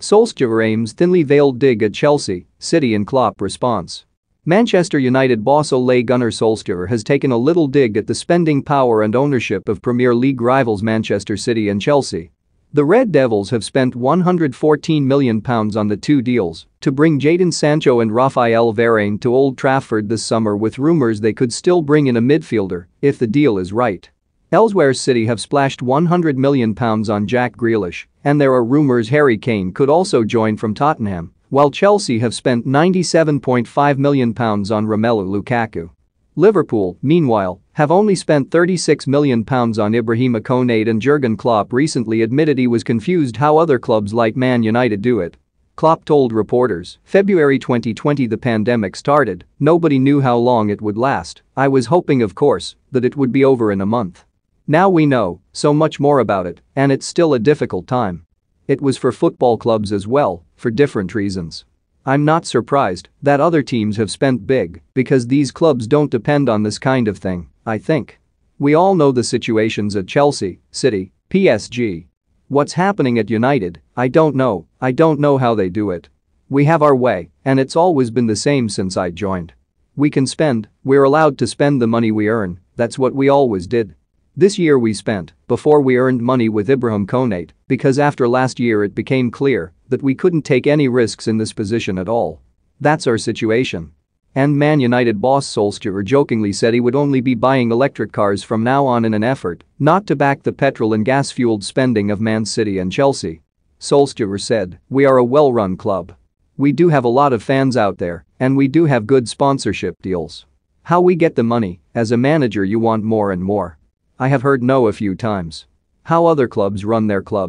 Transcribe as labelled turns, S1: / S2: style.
S1: Solskjaer aims thinly veiled dig at Chelsea, City and Klopp response. Manchester United boss Ole Gunnar Solskjaer has taken a little dig at the spending power and ownership of Premier League rivals Manchester City and Chelsea. The Red Devils have spent £114 million on the two deals to bring Jadon Sancho and Rafael Varane to Old Trafford this summer with rumours they could still bring in a midfielder if the deal is right. Elsewhere City have splashed £100 million on Jack Grealish, and there are rumours Harry Kane could also join from Tottenham, while Chelsea have spent £97.5 million on Romelu Lukaku. Liverpool, meanwhile, have only spent £36 million on Ibrahima Konate and Jurgen Klopp recently admitted he was confused how other clubs like Man United do it. Klopp told reporters, February 2020 the pandemic started, nobody knew how long it would last, I was hoping of course that it would be over in a month. Now we know so much more about it, and it's still a difficult time. It was for football clubs as well, for different reasons. I'm not surprised that other teams have spent big because these clubs don't depend on this kind of thing, I think. We all know the situations at Chelsea, City, PSG. What's happening at United, I don't know, I don't know how they do it. We have our way, and it's always been the same since I joined. We can spend, we're allowed to spend the money we earn, that's what we always did. This year we spent, before we earned money with Ibrahim Konate, because after last year it became clear that we couldn't take any risks in this position at all. That's our situation. And Man United boss Solskjaer jokingly said he would only be buying electric cars from now on in an effort not to back the petrol and gas-fueled spending of Man City and Chelsea. Solskjaer said, we are a well-run club. We do have a lot of fans out there and we do have good sponsorship deals. How we get the money, as a manager you want more and more. I have heard no a few times. How other clubs run their club.